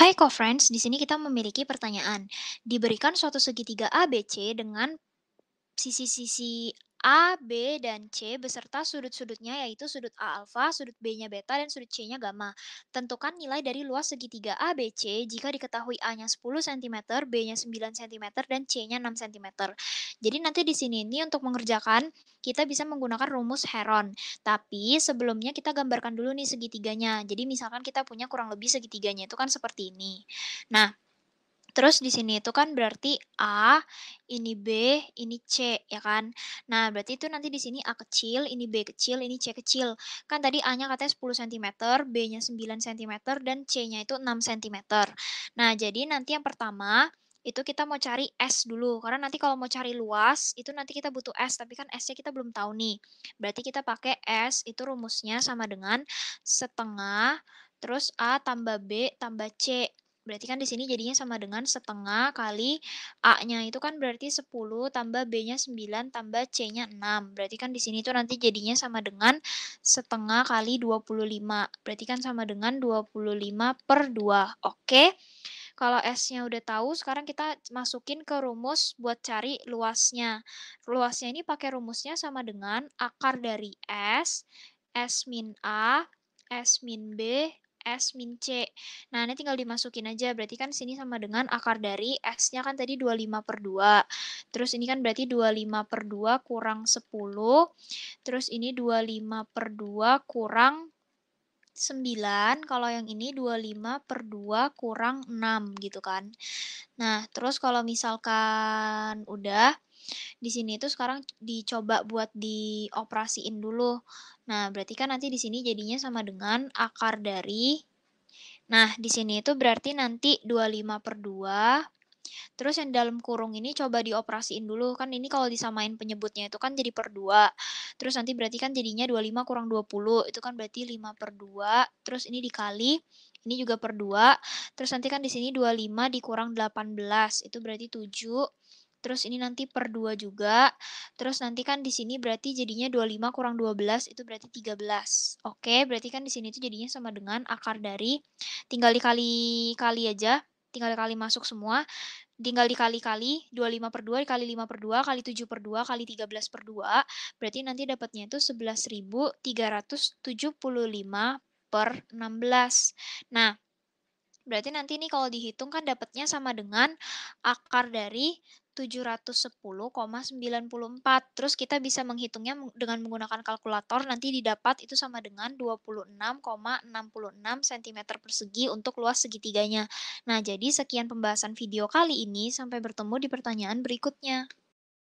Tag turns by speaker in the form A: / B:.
A: Hai co-friends, di sini kita memiliki pertanyaan. Diberikan suatu segitiga ABC dengan sisi-sisi A, B, dan C beserta sudut-sudutnya yaitu sudut A alfa, sudut B-nya beta, dan sudut C-nya gamma. Tentukan nilai dari luas segitiga ABC jika diketahui A-nya 10 cm, B-nya 9 cm, dan C-nya 6 cm. Jadi nanti di sini ini untuk mengerjakan kita bisa menggunakan rumus Heron. Tapi sebelumnya kita gambarkan dulu nih segitiganya. Jadi misalkan kita punya kurang lebih segitiganya itu kan seperti ini. Nah, Terus di sini itu kan berarti A, ini B, ini C, ya kan? Nah, berarti itu nanti di sini A kecil, ini B kecil, ini C kecil. Kan tadi A-nya katanya 10 cm, B-nya 9 cm, dan C-nya itu 6 cm. Nah, jadi nanti yang pertama, itu kita mau cari S dulu. Karena nanti kalau mau cari luas, itu nanti kita butuh S, tapi kan S-nya kita belum tahu nih. Berarti kita pakai S, itu rumusnya sama dengan setengah, terus A tambah B tambah C. Berarti kan di sini jadinya sama dengan setengah kali A-nya itu kan berarti 10 tambah B-nya 9 tambah C-nya 6. Berarti kan di sini itu nanti jadinya sama dengan setengah kali 25. Berarti kan sama dengan 25 per 2. Oke. Kalau S-nya udah tahu, sekarang kita masukin ke rumus buat cari luasnya. Luasnya ini pakai rumusnya sama dengan akar dari S, S min A, S min B, S min C. Nah, ini tinggal dimasukin aja. Berarti kan sini sama dengan akar dari S-nya kan tadi 25 per 2. Terus ini kan berarti 25 per 2 kurang 10. Terus ini 25 per 2 kurang 9, kalau yang ini 25 per 2 kurang 6 gitu kan. Nah, terus kalau misalkan udah, di sini itu sekarang dicoba buat dioperasiin dulu. Nah, berarti kan nanti di sini jadinya sama dengan akar dari. Nah, di sini itu berarti nanti 25 per 2. Terus yang dalam kurung ini coba dioperasiin dulu. Kan ini kalau disamain penyebutnya itu kan jadi per 2. Terus nanti berarti kan jadinya 25 kurang 20. Itu kan berarti 5 per 2. Terus ini dikali. Ini juga per 2. Terus nanti kan di sini 25 dikurang 18. Itu berarti 7 terus ini nanti per 2 juga, terus nanti kan di sini berarti jadinya 25 kurang 12 itu berarti 13. Oke, berarti kan di sini itu jadinya sama dengan akar dari, tinggal dikali-kali aja, tinggal dikali masuk semua, tinggal dikali-kali 25 per 2 dikali 5 per 2 kali 7 per 2 kali 13 per 2 berarti nanti dapatnya itu 11.375 per 16. Nah, Berarti nanti ini kalau dihitung kan dapatnya sama dengan akar dari 710,94. Terus kita bisa menghitungnya dengan menggunakan kalkulator, nanti didapat itu sama dengan 26,66 cm persegi untuk luas segitiganya. Nah, jadi sekian pembahasan video kali ini, sampai bertemu di pertanyaan berikutnya.